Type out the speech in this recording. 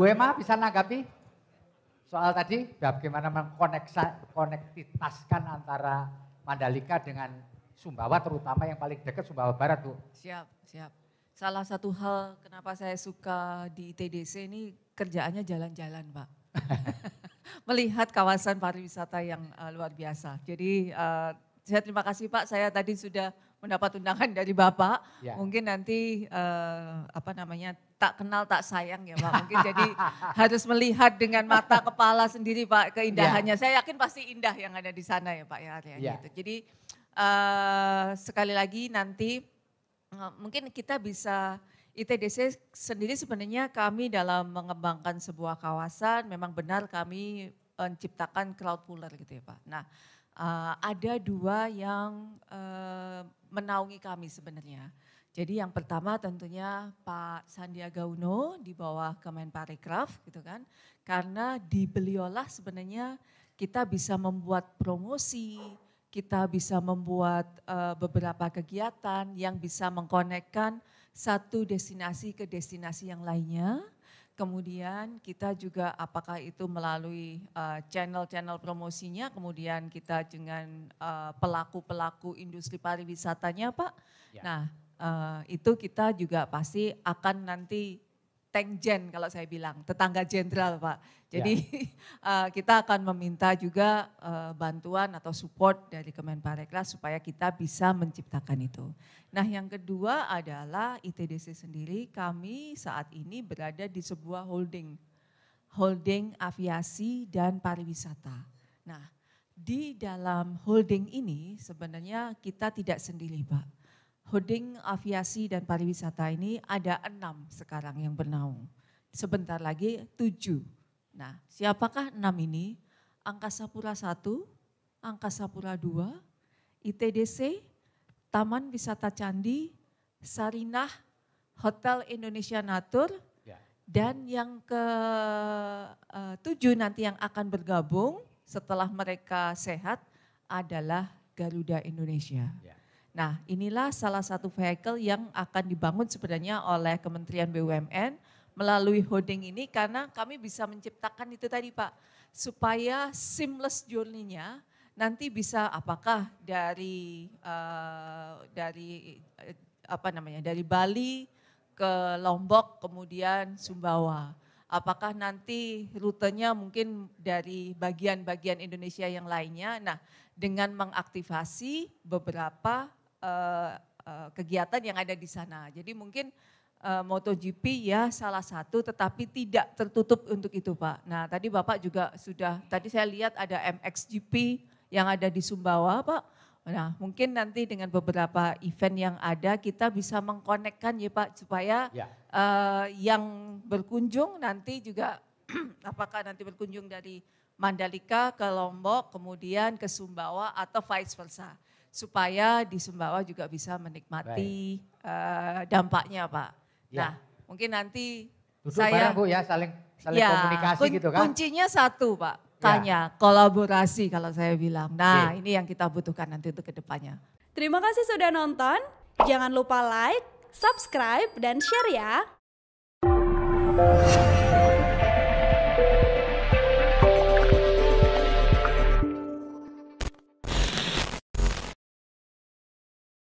Bu Emma bisa nanggapi soal tadi bagaimana mengkonektitaskan antara Mandalika dengan Sumbawa terutama yang paling dekat Sumbawa Barat tuh. Siap, siap. Salah satu hal kenapa saya suka di ITDC ini kerjaannya jalan-jalan Pak. Melihat kawasan pariwisata yang uh, luar biasa. Jadi uh, saya terima kasih Pak, saya tadi sudah mendapat undangan dari Bapak. Ya. Mungkin nanti uh, apa namanya tak kenal tak sayang ya Pak. Mungkin jadi harus melihat dengan mata kepala sendiri Pak keindahannya. Ya. Saya yakin pasti indah yang ada di sana ya Pak ya. ya. Gitu. Jadi uh, sekali lagi nanti uh, mungkin kita bisa ITDC sendiri sebenarnya kami dalam mengembangkan sebuah kawasan memang benar kami menciptakan cloud puller gitu ya Pak. Nah uh, ada dua yang uh, menaungi kami sebenarnya. Jadi yang pertama tentunya Pak Sandiaga Uno di bawah Kemenparekraf gitu kan. Karena di beliolah sebenarnya kita bisa membuat promosi, kita bisa membuat uh, beberapa kegiatan yang bisa mengkonekkan satu destinasi ke destinasi yang lainnya. Kemudian kita juga apakah itu melalui eh, channel-channel uh, promosinya, kemudian kita dengan eh, pelaku-pelaku uh, industri pariwisatanya Pak. Ya. Nah uh, itu kita juga pasti akan nanti tank gen kalau saya bilang, tetangga jenderal Pak. Jadi ya. uh, kita akan meminta juga uh, bantuan atau support dari Kemenparekraf supaya kita bisa menciptakan itu. Nah yang kedua adalah ITDC sendiri kami saat ini berada di sebuah holding, holding aviasi dan pariwisata. Nah di dalam holding ini sebenarnya kita tidak sendiri Pak holding aviasi dan pariwisata ini ada enam sekarang yang bernaung. Sebentar lagi tujuh. Nah, siapakah enam ini? Angkasa Pura satu, Angkasa Pura dua, ITDC, Taman Wisata Candi, Sarinah, Hotel Indonesia Natur, ya. dan yang ke eh, tujuh nanti yang akan bergabung setelah mereka sehat adalah Garuda Indonesia. Ya. Nah inilah salah satu vehicle yang akan dibangun sebenarnya oleh Kementerian BUMN melalui holding ini karena kami bisa menciptakan itu tadi Pak, supaya seamless journey-nya nanti bisa apakah dari uh, dari uh, apa namanya dari Bali ke Lombok kemudian Sumbawa apakah nanti rutenya mungkin dari bagian-bagian Indonesia yang lainnya nah dengan mengaktifasi beberapa Eh, eh, kegiatan yang ada di sana. Jadi mungkin uh, MotoGP ya salah satu tetapi tidak tertutup untuk itu Pak. Nah tadi Bapak juga sudah, tadi saya lihat ada MXGP yang ada di Sumbawa Pak. Nah mungkin nanti dengan beberapa event yang ada kita bisa mengkonekkan ya Pak supaya ya. Uh, yang berkunjung nanti juga apakah nanti berkunjung dari Mandalika ke Lombok kemudian ke Sumbawa atau vice versa supaya di Sumbawa juga bisa menikmati uh, dampaknya Pak. Ya. Nah mungkin nanti Duduk saya bareng, Bu ya saling saling ya, komunikasi kun, gitu kan. Kuncinya satu Pak, ya. tanya ya. kolaborasi kalau saya bilang. Nah, Oke. Iya. ini yang kita butuhkan nanti untuk kedepannya. Terima kasih sudah nonton. Jangan lupa like, subscribe, dan share ya.